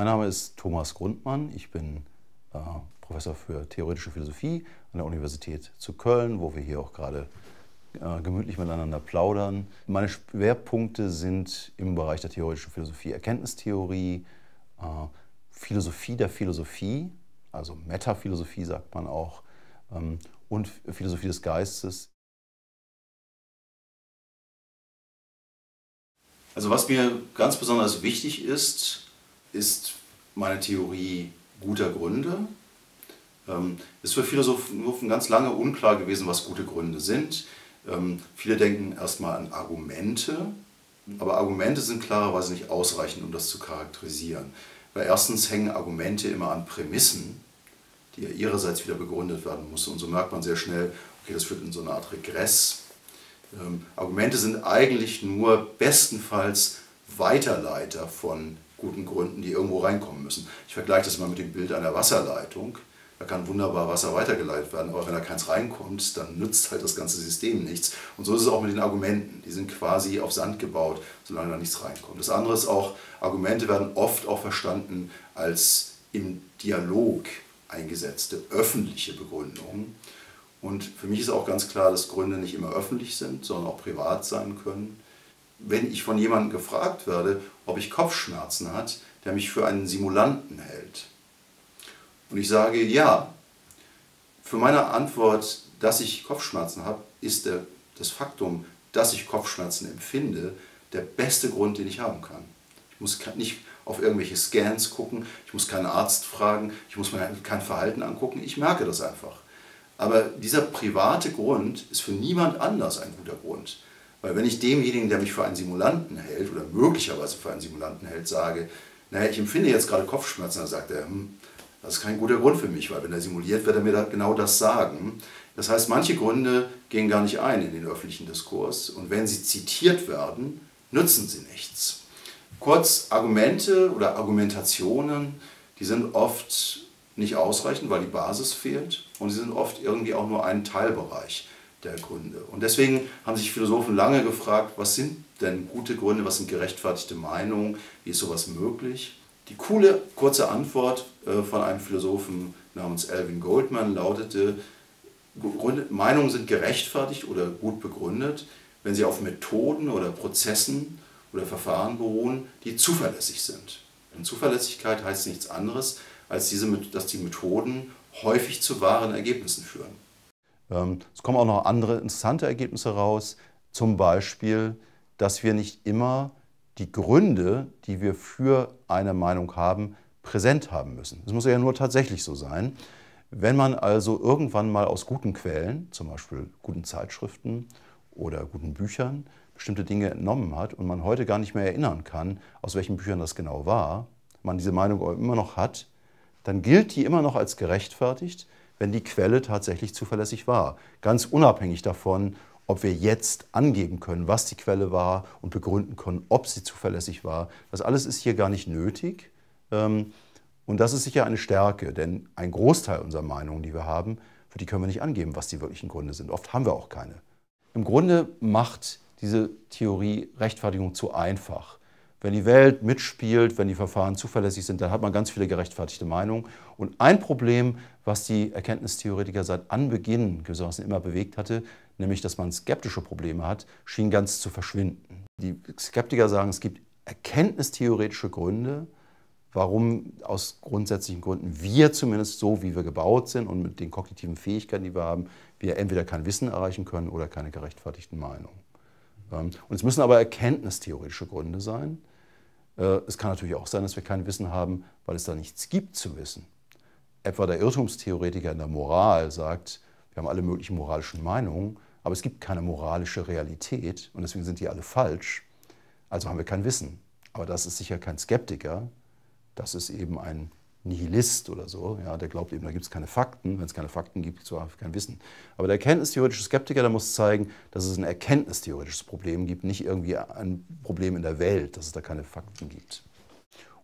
Mein Name ist Thomas Grundmann. Ich bin äh, Professor für theoretische Philosophie an der Universität zu Köln, wo wir hier auch gerade äh, gemütlich miteinander plaudern. Meine Schwerpunkte sind im Bereich der theoretischen Philosophie Erkenntnistheorie, äh, Philosophie der Philosophie, also Metaphilosophie sagt man auch, ähm, und Philosophie des Geistes. Also was mir ganz besonders wichtig ist, ist meine Theorie guter Gründe. Ähm, ist für Philosophen ganz lange unklar gewesen, was gute Gründe sind. Ähm, viele denken erstmal an Argumente, aber Argumente sind klarerweise nicht ausreichend, um das zu charakterisieren. Weil erstens hängen Argumente immer an Prämissen, die ja ihrerseits wieder begründet werden müssen. Und so merkt man sehr schnell, okay, das führt in so eine Art Regress. Ähm, Argumente sind eigentlich nur bestenfalls Weiterleiter von guten Gründen, die irgendwo reinkommen müssen. Ich vergleiche das mal mit dem Bild einer Wasserleitung. Da kann wunderbar Wasser weitergeleitet werden, aber wenn da keins reinkommt, dann nützt halt das ganze System nichts. Und so ist es auch mit den Argumenten. Die sind quasi auf Sand gebaut, solange da nichts reinkommt. Das andere ist auch, Argumente werden oft auch verstanden als im Dialog eingesetzte öffentliche Begründungen. Und für mich ist auch ganz klar, dass Gründe nicht immer öffentlich sind, sondern auch privat sein können. Wenn ich von jemandem gefragt werde, ob ich Kopfschmerzen hat, der mich für einen Simulanten hält. Und ich sage ja. Für meine Antwort, dass ich Kopfschmerzen habe, ist der, das Faktum, dass ich Kopfschmerzen empfinde, der beste Grund, den ich haben kann. Ich muss nicht auf irgendwelche Scans gucken, ich muss keinen Arzt fragen, ich muss mir kein Verhalten angucken, ich merke das einfach. Aber dieser private Grund ist für niemand anders ein guter Grund. Weil wenn ich demjenigen, der mich für einen Simulanten hält oder möglicherweise für einen Simulanten hält, sage, naja, ich empfinde jetzt gerade Kopfschmerzen, dann sagt er, hm, das ist kein guter Grund für mich, weil wenn er simuliert, wird er mir da genau das sagen. Das heißt, manche Gründe gehen gar nicht ein in den öffentlichen Diskurs und wenn sie zitiert werden, nützen sie nichts. Kurz, Argumente oder Argumentationen, die sind oft nicht ausreichend, weil die Basis fehlt und sie sind oft irgendwie auch nur ein Teilbereich der Kunde. Und deswegen haben sich Philosophen lange gefragt, was sind denn gute Gründe, was sind gerechtfertigte Meinungen, wie ist sowas möglich? Die coole, kurze Antwort äh, von einem Philosophen namens Alvin Goldman lautete, Meinungen sind gerechtfertigt oder gut begründet, wenn sie auf Methoden oder Prozessen oder Verfahren beruhen, die zuverlässig sind. Denn Zuverlässigkeit heißt nichts anderes, als diese, dass die Methoden häufig zu wahren Ergebnissen führen. Ähm, es kommen auch noch andere interessante Ergebnisse raus, zum Beispiel, dass wir nicht immer die Gründe, die wir für eine Meinung haben, präsent haben müssen. Es muss ja nur tatsächlich so sein. Wenn man also irgendwann mal aus guten Quellen, zum Beispiel guten Zeitschriften oder guten Büchern, bestimmte Dinge entnommen hat und man heute gar nicht mehr erinnern kann, aus welchen Büchern das genau war, man diese Meinung immer noch hat, dann gilt die immer noch als gerechtfertigt, wenn die Quelle tatsächlich zuverlässig war. Ganz unabhängig davon, ob wir jetzt angeben können, was die Quelle war und begründen können, ob sie zuverlässig war. Das alles ist hier gar nicht nötig. Ähm, und das ist sicher eine Stärke, denn ein Großteil unserer Meinungen, die wir haben, für die können wir nicht angeben, was die wirklichen Gründe sind. Oft haben wir auch keine. Im Grunde macht diese Theorie Rechtfertigung zu einfach. Wenn die Welt mitspielt, wenn die Verfahren zuverlässig sind, dann hat man ganz viele gerechtfertigte Meinungen. Und ein Problem, was die Erkenntnistheoretiker seit Anbeginn gewissermaßen immer bewegt hatte, nämlich dass man skeptische Probleme hat, schien ganz zu verschwinden. Die Skeptiker sagen, es gibt erkenntnistheoretische Gründe, warum aus grundsätzlichen Gründen wir zumindest so, wie wir gebaut sind und mit den kognitiven Fähigkeiten, die wir haben, wir entweder kein Wissen erreichen können oder keine gerechtfertigten Meinungen. Ähm, und es müssen aber erkenntnistheoretische Gründe sein. Äh, es kann natürlich auch sein, dass wir kein Wissen haben, weil es da nichts gibt zu wissen. Etwa der Irrtumstheoretiker in der Moral sagt, wir haben alle möglichen moralischen Meinungen, aber es gibt keine moralische Realität und deswegen sind die alle falsch. Also haben wir kein Wissen. Aber das ist sicher kein Skeptiker, das ist eben ein Nihilist oder so. Ja, der glaubt eben, da gibt es keine Fakten. Wenn es keine Fakten gibt, gibt es auch kein Wissen. Aber der erkenntnistheoretische Skeptiker, der muss zeigen, dass es ein erkenntnistheoretisches Problem gibt, nicht irgendwie ein Problem in der Welt, dass es da keine Fakten gibt.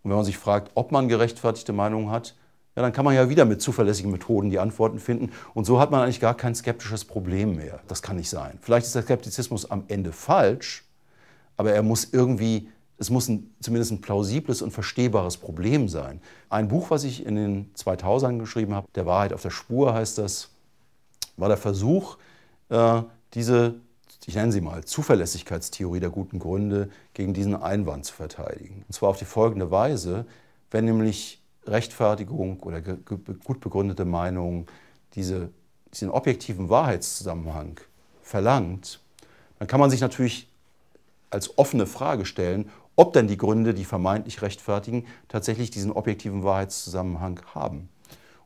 Und wenn man sich fragt, ob man gerechtfertigte Meinungen hat, ja, dann kann man ja wieder mit zuverlässigen Methoden die Antworten finden. Und so hat man eigentlich gar kein skeptisches Problem mehr. Das kann nicht sein. Vielleicht ist der Skeptizismus am Ende falsch, aber er muss irgendwie es muss ein, zumindest ein plausibles und verstehbares Problem sein. Ein Buch, was ich in den 2000ern geschrieben habe, Der Wahrheit auf der Spur heißt das, war der Versuch, äh, diese, ich nenne sie mal, Zuverlässigkeitstheorie der guten Gründe gegen diesen Einwand zu verteidigen. Und zwar auf die folgende Weise, wenn nämlich Rechtfertigung oder gut begründete Meinung diese, diesen objektiven Wahrheitszusammenhang verlangt, dann kann man sich natürlich als offene Frage stellen, ob denn die Gründe, die vermeintlich rechtfertigen, tatsächlich diesen objektiven Wahrheitszusammenhang haben.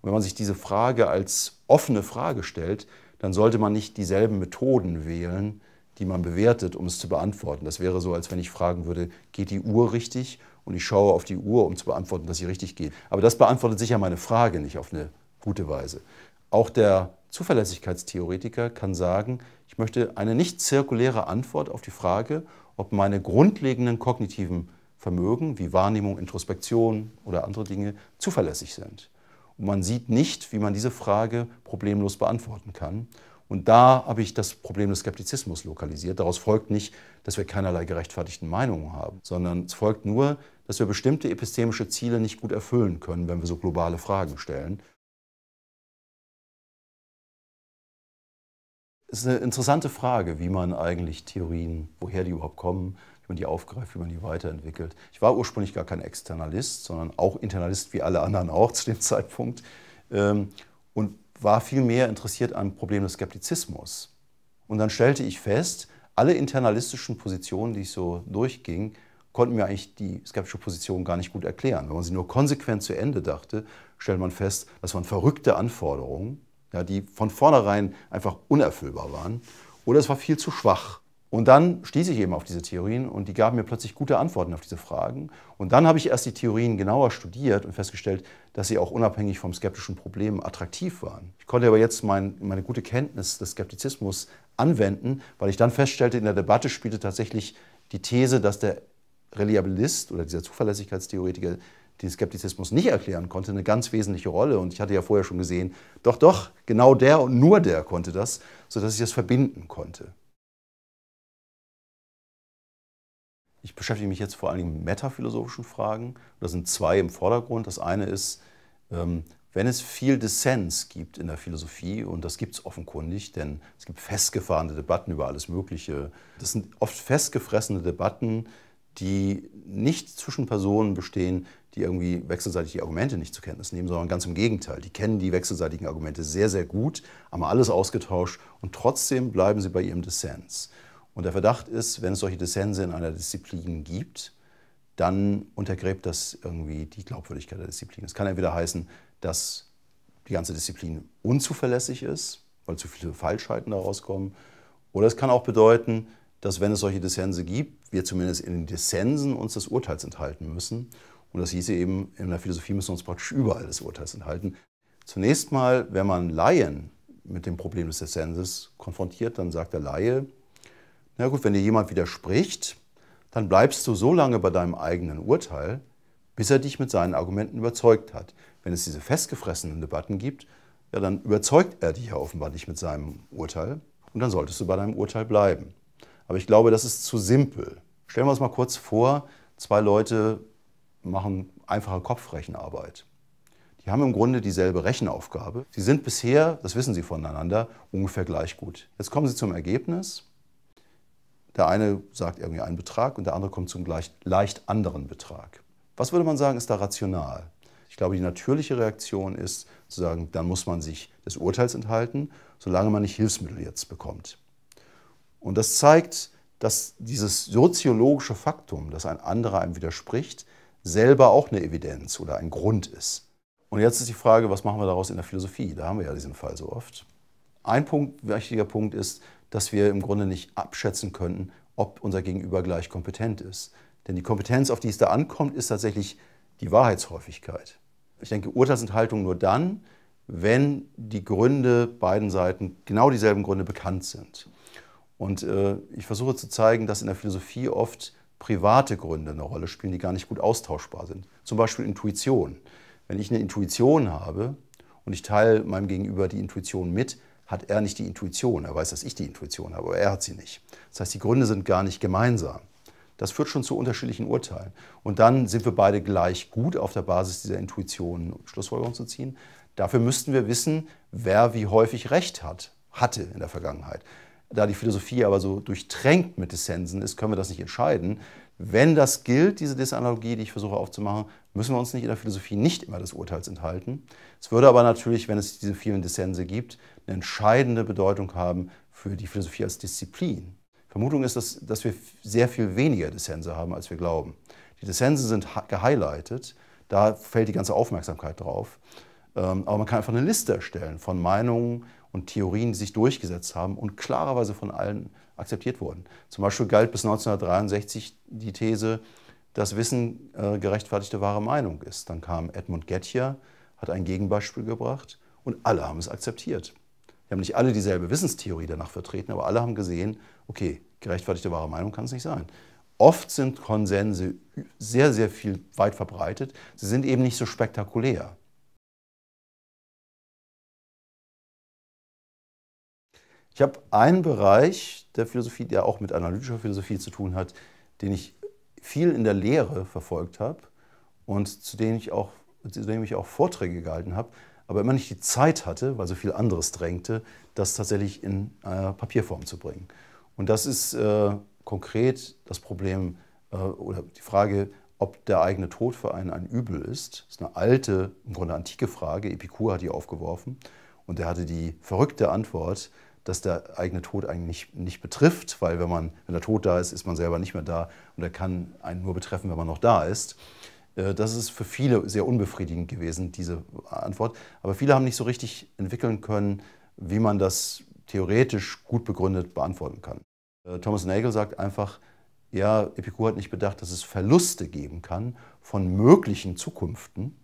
Und wenn man sich diese Frage als offene Frage stellt, dann sollte man nicht dieselben Methoden wählen, die man bewertet, um es zu beantworten. Das wäre so, als wenn ich fragen würde, geht die Uhr richtig? Und ich schaue auf die Uhr, um zu beantworten, dass sie richtig geht. Aber das beantwortet sicher meine Frage nicht auf eine gute Weise. Auch der Zuverlässigkeitstheoretiker kann sagen, ich möchte eine nicht zirkuläre Antwort auf die Frage, ob meine grundlegenden kognitiven Vermögen wie Wahrnehmung, Introspektion oder andere Dinge zuverlässig sind. Und man sieht nicht, wie man diese Frage problemlos beantworten kann. Und da habe ich das Problem des Skeptizismus lokalisiert. Daraus folgt nicht, dass wir keinerlei gerechtfertigten Meinungen haben, sondern es folgt nur, dass wir bestimmte epistemische Ziele nicht gut erfüllen können, wenn wir so globale Fragen stellen. Es ist eine interessante Frage, wie man eigentlich Theorien, woher die überhaupt kommen, wie man die aufgreift, wie man die weiterentwickelt. Ich war ursprünglich gar kein Externalist, sondern auch Internalist wie alle anderen auch zu dem Zeitpunkt ähm, und war vielmehr interessiert am Problem des Skeptizismus. Und dann stellte ich fest, alle internalistischen Positionen, die ich so durchging, konnten mir eigentlich die skeptische Position gar nicht gut erklären. Wenn man sie nur konsequent zu Ende dachte, stellt man fest, das waren verrückte Anforderungen, ja, die von vornherein einfach unerfüllbar waren, oder es war viel zu schwach. Und dann stieß ich eben auf diese Theorien und die gaben mir plötzlich gute Antworten auf diese Fragen. Und dann habe ich erst die Theorien genauer studiert und festgestellt, dass sie auch unabhängig vom skeptischen Problem attraktiv waren. Ich konnte aber jetzt mein, meine gute Kenntnis des Skeptizismus anwenden, weil ich dann feststellte, in der Debatte spielte tatsächlich die These, dass der Reliabilist oder dieser Zuverlässigkeitstheoretiker den Skeptizismus nicht erklären konnte, eine ganz wesentliche Rolle. Und ich hatte ja vorher schon gesehen, doch, doch, genau der und nur der konnte das, sodass ich das verbinden konnte. Ich beschäftige mich jetzt vor allen Dingen mit metaphilosophischen Fragen. Da sind zwei im Vordergrund. Das eine ist, ähm, wenn es viel Dissens gibt in der Philosophie, und das gibt es offenkundig, denn es gibt festgefahrene Debatten über alles Mögliche. Das sind oft festgefressene Debatten, die nicht zwischen Personen bestehen, die irgendwie wechselseitig die Argumente nicht zur Kenntnis nehmen, sondern ganz im Gegenteil. Die kennen die wechselseitigen Argumente sehr, sehr gut, haben alles ausgetauscht und trotzdem bleiben sie bei ihrem Dissens. Und der Verdacht ist, wenn es solche Dissense in einer Disziplin gibt, dann untergräbt das irgendwie die Glaubwürdigkeit der Disziplin. Es kann entweder heißen, dass die ganze Disziplin unzuverlässig ist, weil zu viele Falschheiten daraus kommen, oder es kann auch bedeuten, dass wenn es solche Dissense gibt, wir zumindest in den Dissensen uns des Urteils enthalten müssen und das hieße eben, in der Philosophie müssen wir uns praktisch überall des Urteils enthalten. Zunächst mal, wenn man Laien mit dem Problem des Essenses konfrontiert, dann sagt der Laie, na gut, wenn dir jemand widerspricht, dann bleibst du so lange bei deinem eigenen Urteil, bis er dich mit seinen Argumenten überzeugt hat. Wenn es diese festgefressenen Debatten gibt, ja, dann überzeugt er dich ja offenbar nicht mit seinem Urteil und dann solltest du bei deinem Urteil bleiben. Aber ich glaube, das ist zu simpel. Stellen wir uns mal kurz vor, zwei Leute machen einfache Kopfrechenarbeit. Die haben im Grunde dieselbe Rechenaufgabe. Sie sind bisher, das wissen Sie voneinander, ungefähr gleich gut. Jetzt kommen Sie zum Ergebnis. Der eine sagt irgendwie einen Betrag und der andere kommt zum gleich, leicht anderen Betrag. Was würde man sagen, ist da rational? Ich glaube, die natürliche Reaktion ist zu sagen, dann muss man sich des Urteils enthalten, solange man nicht Hilfsmittel jetzt bekommt. Und das zeigt, dass dieses soziologische Faktum, dass ein anderer einem widerspricht, selber auch eine Evidenz oder ein Grund ist. Und jetzt ist die Frage, was machen wir daraus in der Philosophie? Da haben wir ja diesen Fall so oft. Ein Punkt, wichtiger Punkt ist, dass wir im Grunde nicht abschätzen könnten, ob unser Gegenüber gleich kompetent ist. Denn die Kompetenz, auf die es da ankommt, ist tatsächlich die Wahrheitshäufigkeit. Ich denke, Urteilsenthaltung nur dann, wenn die Gründe beiden Seiten, genau dieselben Gründe bekannt sind. Und äh, ich versuche zu zeigen, dass in der Philosophie oft private Gründe eine Rolle spielen, die gar nicht gut austauschbar sind. Zum Beispiel Intuition. Wenn ich eine Intuition habe und ich teile meinem Gegenüber die Intuition mit, hat er nicht die Intuition. Er weiß, dass ich die Intuition habe, aber er hat sie nicht. Das heißt, die Gründe sind gar nicht gemeinsam. Das führt schon zu unterschiedlichen Urteilen. Und dann sind wir beide gleich gut auf der Basis dieser Intuition, um Schlussfolgerungen zu ziehen. Dafür müssten wir wissen, wer wie häufig Recht hat, hatte in der Vergangenheit da die Philosophie aber so durchtränkt mit Dissensen ist, können wir das nicht entscheiden. Wenn das gilt, diese Disanalogie, die ich versuche aufzumachen, müssen wir uns nicht in der Philosophie nicht immer des Urteils enthalten. Es würde aber natürlich, wenn es diese vielen Dissense gibt, eine entscheidende Bedeutung haben für die Philosophie als Disziplin. Vermutung ist, dass, dass wir sehr viel weniger Dissense haben, als wir glauben. Die Dissense sind gehighlighted, da fällt die ganze Aufmerksamkeit drauf. Ähm, aber man kann einfach eine Liste erstellen von Meinungen, und Theorien, die sich durchgesetzt haben und klarerweise von allen akzeptiert wurden. Zum Beispiel galt bis 1963 die These, dass Wissen äh, gerechtfertigte wahre Meinung ist. Dann kam Edmund Gettier, hat ein Gegenbeispiel gebracht und alle haben es akzeptiert. Wir haben nicht alle dieselbe Wissenstheorie danach vertreten, aber alle haben gesehen, okay, gerechtfertigte wahre Meinung kann es nicht sein. Oft sind Konsense sehr, sehr viel weit verbreitet. Sie sind eben nicht so spektakulär. Ich habe einen Bereich der Philosophie, der auch mit analytischer Philosophie zu tun hat, den ich viel in der Lehre verfolgt habe und zu dem ich auch, zu dem ich auch Vorträge gehalten habe, aber immer nicht die Zeit hatte, weil so viel anderes drängte, das tatsächlich in äh, Papierform zu bringen. Und das ist äh, konkret das Problem äh, oder die Frage, ob der eigene Tod für einen ein Übel ist. Das ist eine alte, im Grunde antike Frage. Epikur hat die aufgeworfen und er hatte die verrückte Antwort, dass der eigene Tod eigentlich nicht, betrifft, weil wenn, man, wenn der Tod da ist, ist man selber nicht mehr da und er kann einen nur betreffen, wenn man noch da ist. Äh, das ist für viele sehr unbefriedigend gewesen, diese Antwort. Aber viele haben nicht so richtig entwickeln können, wie man das theoretisch gut begründet beantworten kann. Äh, Thomas Nagel sagt einfach, ja, Epikur hat nicht bedacht, dass es Verluste geben kann von möglichen Zukunften.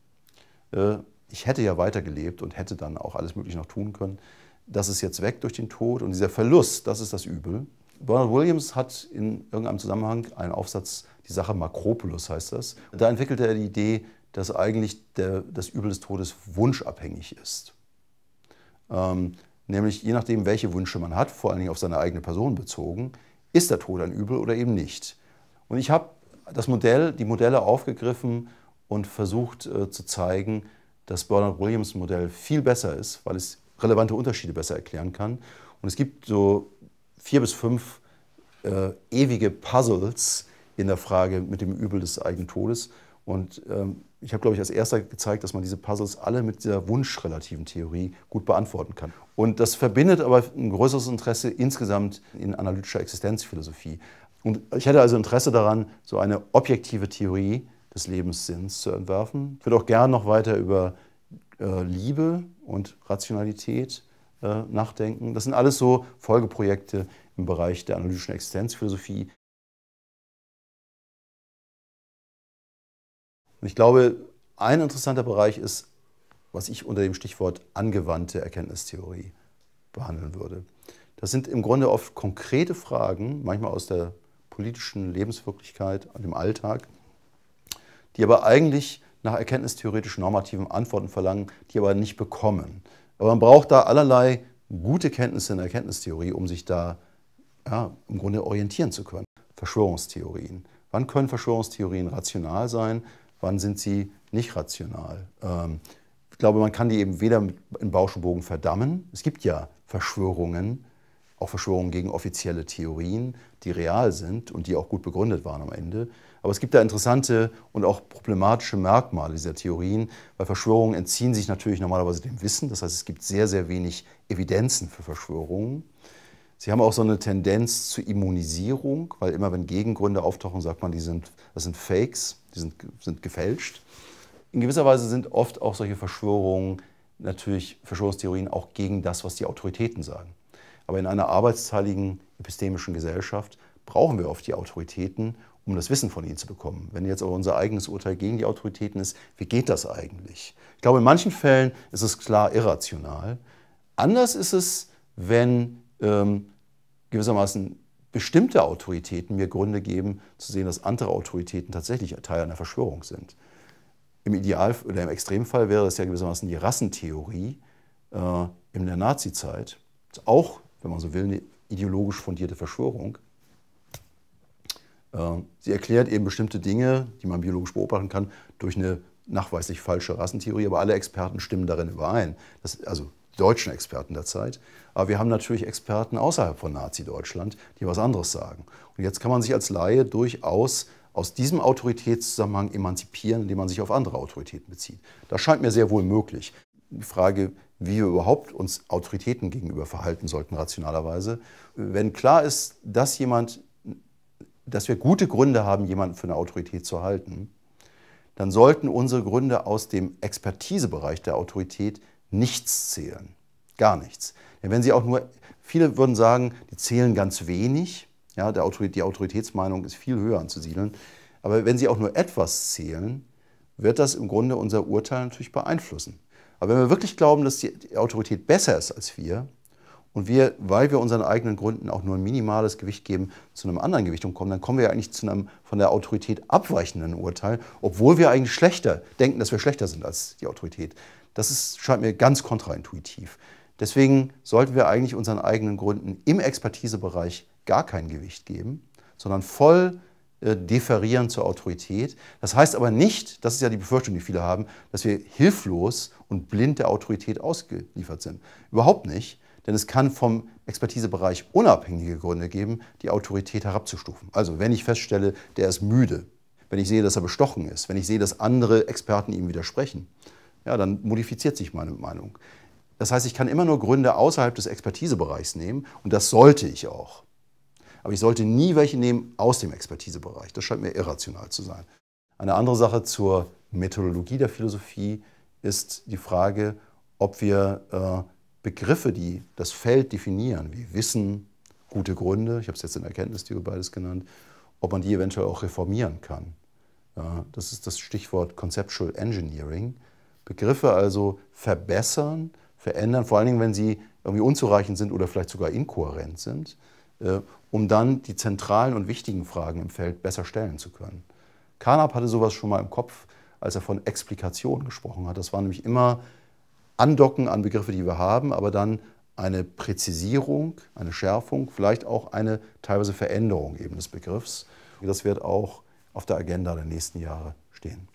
Äh, ich hätte ja weitergelebt und hätte dann auch alles Mögliche noch tun können das ist jetzt weg durch den Tod und dieser Verlust, das ist das Übel. Bernard Williams hat in irgendeinem Zusammenhang einen Aufsatz, die Sache Makropolis heißt das. Da entwickelte er die Idee, dass eigentlich der, das Übel des Todes wunschabhängig ist. Ähm, nämlich je nachdem, welche Wünsche man hat, vor allen Dingen auf seine eigene Person bezogen, ist der Tod ein Übel oder eben nicht. Und ich habe das Modell, die Modelle aufgegriffen und versucht äh, zu zeigen, dass Bernard Williams Modell viel besser ist, weil es relevante Unterschiede besser erklären kann. Und es gibt so vier bis fünf äh, ewige Puzzles in der Frage mit dem Übel des Eigentodes. Und ähm, ich habe, glaube ich, als erster gezeigt, dass man diese Puzzles alle mit dieser wunschrelativen Theorie gut beantworten kann. Und das verbindet aber ein größeres Interesse insgesamt in analytischer Existenzphilosophie. Und ich hätte also Interesse daran, so eine objektive Theorie des Lebenssinns zu entwerfen. Ich würde auch gern noch weiter über äh, Liebe und Rationalität, äh, Nachdenken. Das sind alles so Folgeprojekte im Bereich der analytischen Existenzphilosophie. Und ich glaube, ein interessanter Bereich ist, was ich unter dem Stichwort angewandte Erkenntnistheorie behandeln würde. Das sind im Grunde oft konkrete Fragen, manchmal aus der politischen Lebenswirklichkeit, dem Alltag, die aber eigentlich nach erkenntnistheoretisch normativen Antworten verlangen, die aber nicht bekommen. Aber man braucht da allerlei gute Kenntnisse in der Erkenntnistheorie, um sich da ja, im Grunde orientieren zu können. Verschwörungstheorien. Wann können Verschwörungstheorien rational sein? Wann sind sie nicht rational? Ähm, ich glaube, man kann die eben weder in Bauschenbogen verdammen. Es gibt ja Verschwörungen, auch Verschwörungen gegen offizielle Theorien, die real sind und die auch gut begründet waren am Ende. Aber es gibt da interessante und auch problematische Merkmale dieser Theorien, weil Verschwörungen entziehen sich natürlich normalerweise dem Wissen. Das heißt, es gibt sehr, sehr wenig Evidenzen für Verschwörungen. Sie haben auch so eine Tendenz zur Immunisierung, weil immer wenn Gegengründe auftauchen, sagt man, die sind, das sind Fakes, die sind, sind gefälscht. In gewisser Weise sind oft auch solche Verschwörungen natürlich Verschwörungstheorien auch gegen das, was die Autoritäten sagen. Aber in einer arbeitsteiligen epistemischen Gesellschaft brauchen wir oft die Autoritäten, um das Wissen von ihnen zu bekommen. Wenn jetzt aber unser eigenes Urteil gegen die Autoritäten ist, wie geht das eigentlich? Ich glaube, in manchen Fällen ist es klar irrational. Anders ist es, wenn ähm, gewissermaßen bestimmte Autoritäten mir Gründe geben, zu sehen, dass andere Autoritäten tatsächlich Teil einer Verschwörung sind. Im Ideal oder im Extremfall wäre das ja gewissermaßen die Rassentheorie äh, in der Nazizeit. Auch wenn man so will, eine ideologisch fundierte Verschwörung. Äh, sie erklärt eben bestimmte Dinge, die man biologisch beobachten kann, durch eine nachweislich falsche Rassentheorie, aber alle Experten stimmen darin überein. Das, also die deutschen Experten der Zeit. Aber wir haben natürlich Experten außerhalb von Nazi-Deutschland, die was anderes sagen. Und jetzt kann man sich als Laie durchaus aus diesem Autoritätszusammenhang emanzipieren, indem man sich auf andere Autoritäten bezieht. Das scheint mir sehr wohl möglich. Die Frage, wie wir überhaupt uns Autoritäten gegenüber verhalten sollten, rationalerweise. Wenn klar ist, dass jemand, dass wir gute Gründe haben, jemanden für eine Autorität zu halten, dann sollten unsere Gründe aus dem Expertisebereich der Autorität nichts zählen. Gar nichts. Denn wenn sie auch nur, viele würden sagen, die zählen ganz wenig. Ja, Autorität, die Autoritätsmeinung ist viel höher anzusiedeln. Aber wenn sie auch nur etwas zählen, wird das im Grunde unser Urteil natürlich beeinflussen. Aber wenn wir wirklich glauben, dass die Autorität besser ist als wir und wir, weil wir unseren eigenen Gründen auch nur ein minimales Gewicht geben, zu einem anderen Gewichtung kommen, dann kommen wir ja eigentlich zu einem von der Autorität abweichenden Urteil, obwohl wir eigentlich schlechter denken, dass wir schlechter sind als die Autorität. Das ist, scheint mir ganz kontraintuitiv. Deswegen sollten wir eigentlich unseren eigenen Gründen im Expertisebereich gar kein Gewicht geben, sondern voll äh, deferieren zur Autorität. Das heißt aber nicht, das ist ja die Befürchtung, die viele haben, dass wir hilflos und blind der Autorität ausgeliefert sind. Überhaupt nicht, denn es kann vom Expertisebereich unabhängige Gründe geben, die Autorität herabzustufen. Also wenn ich feststelle, der ist müde, wenn ich sehe, dass er bestochen ist, wenn ich sehe, dass andere Experten ihm widersprechen, ja, dann modifiziert sich meine Meinung. Das heißt, ich kann immer nur Gründe außerhalb des Expertisebereichs nehmen und das sollte ich auch. Aber ich sollte nie welche nehmen aus dem Expertisebereich. Das scheint mir irrational zu sein. Eine andere Sache zur Methodologie der Philosophie ist die Frage, ob wir äh, Begriffe, die das Feld definieren, wie Wissen, gute Gründe, ich habe es jetzt in Erkenntnistheorie beides genannt, ob man die eventuell auch reformieren kann. Ja, das ist das Stichwort Conceptual Engineering. Begriffe also verbessern, verändern, vor allen Dingen, wenn sie irgendwie unzureichend sind oder vielleicht sogar inkohärent sind. Äh, um dann die zentralen und wichtigen Fragen im Feld besser stellen zu können. Carnap hatte sowas schon mal im Kopf, als er von Explikation gesprochen hat. Das war nämlich immer Andocken an Begriffe, die wir haben, aber dann eine Präzisierung, eine Schärfung, vielleicht auch eine teilweise Veränderung eben des Begriffs. Das wird auch auf der Agenda der nächsten Jahre stehen.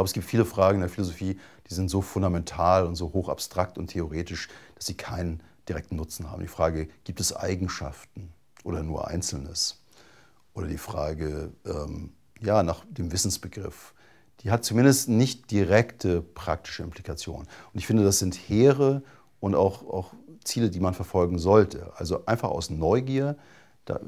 glaube, es gibt viele Fragen in der Philosophie, die sind so fundamental und so hoch abstrakt und theoretisch, dass sie keinen direkten Nutzen haben. Die Frage, gibt es Eigenschaften oder nur Einzelnes? Oder die Frage ähm, ja, nach dem Wissensbegriff. Die hat zumindest nicht direkte praktische Implikationen. Und ich finde, das sind Heere und auch, auch Ziele, die man verfolgen sollte. Also einfach aus Neugier, da,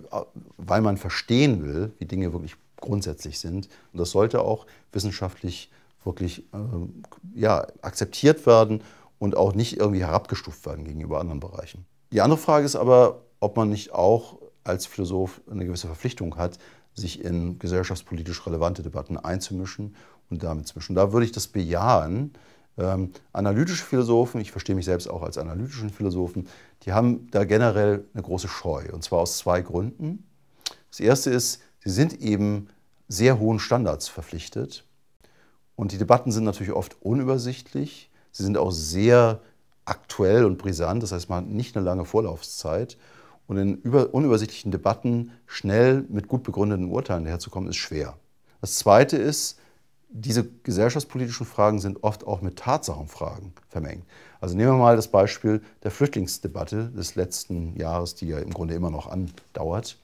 weil man verstehen will, wie Dinge wirklich grundsätzlich sind. Und das sollte auch wissenschaftlich wirklich ähm, ja, akzeptiert werden und auch nicht irgendwie herabgestuft werden gegenüber anderen Bereichen. Die andere Frage ist aber, ob man nicht auch als Philosoph eine gewisse Verpflichtung hat, sich in gesellschaftspolitisch relevante Debatten einzumischen und damit zu mischen. Da würde ich das bejahen. Ähm, analytische Philosophen, ich verstehe mich selbst auch als analytischen Philosophen, die haben da generell eine große Scheu. Und zwar aus zwei Gründen. Das erste ist, sie sind eben sehr hohen Standards verpflichtet. Und die Debatten sind natürlich oft unübersichtlich. Sie sind auch sehr aktuell und brisant. Das heißt, man hat nicht eine lange Vorlaufzeit. Und in unübersichtlichen Debatten schnell mit gut begründeten Urteilen herzukommen, ist schwer. Das Zweite ist, diese gesellschaftspolitischen Fragen sind oft auch mit Tatsachenfragen vermengt. Also nehmen wir mal das Beispiel der Flüchtlingsdebatte des letzten Jahres, die ja im Grunde immer noch andauert.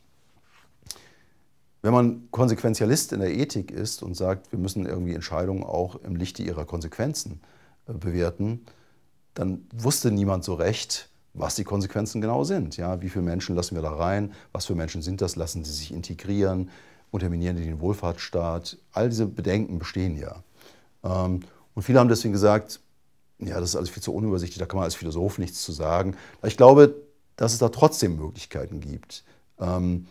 Wenn man Konsequenzialist in der Ethik ist und sagt, wir müssen irgendwie Entscheidungen auch im Lichte ihrer Konsequenzen äh, bewerten, dann wusste niemand so recht, was die Konsequenzen genau sind. Ja, wie viele Menschen lassen wir da rein? Was für Menschen sind das? Lassen sie sich integrieren? Unterminieren die den Wohlfahrtsstaat? All diese Bedenken bestehen ja. Ähm, und viele haben deswegen gesagt, ja, das ist alles viel zu unübersichtlich, da kann man als Philosoph nichts zu sagen. Ich glaube, dass es da trotzdem Möglichkeiten gibt. Ähm,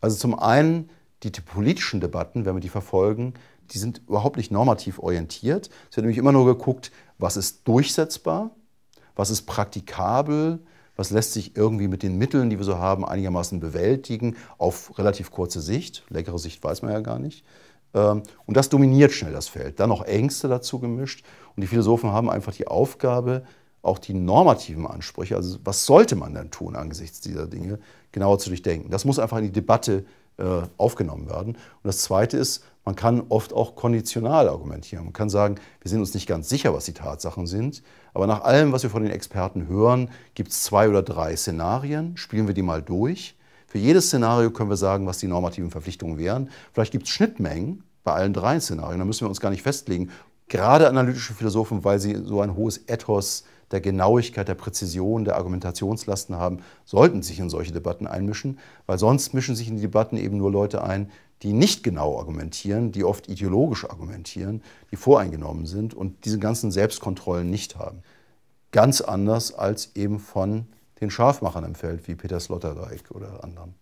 also zum einen die, die politischen Debatten, wenn wir die verfolgen, die sind überhaupt nicht normativ orientiert. Es wird nämlich immer nur geguckt, was ist durchsetzbar, was ist praktikabel, was lässt sich irgendwie mit den Mitteln, die wir so haben, einigermaßen bewältigen, auf relativ kurze Sicht. Längere Sicht weiß man ja gar nicht. Ähm, und das dominiert schnell das Feld. Dann noch Ängste dazu gemischt. Und die Philosophen haben einfach die Aufgabe, auch die normativen Ansprüche, also was sollte man denn tun angesichts dieser Dinge, genauer zu durchdenken. Das muss einfach in die Debatte äh, aufgenommen werden. Und das Zweite ist, man kann oft auch konditional argumentieren. Man kann sagen, wir sind uns nicht ganz sicher, was die Tatsachen sind, aber nach allem, was wir von den Experten hören, gibt es zwei oder drei Szenarien, spielen wir die mal durch. Für jedes Szenario können wir sagen, was die normativen Verpflichtungen wären. Vielleicht gibt es Schnittmengen bei allen drei Szenarien, da müssen wir uns gar nicht festlegen. Gerade analytische Philosophen, weil sie so ein hohes Ethos der Genauigkeit, der Präzision, der Argumentationslasten haben, sollten sich in solche Debatten einmischen, weil sonst mischen sich in die Debatten eben nur Leute ein, die nicht genau argumentieren, die oft ideologisch argumentieren, die voreingenommen sind und diese ganzen Selbstkontrollen nicht haben. Ganz anders als eben von den Scharfmachern im Feld wie Peter Sloterdijk oder anderen.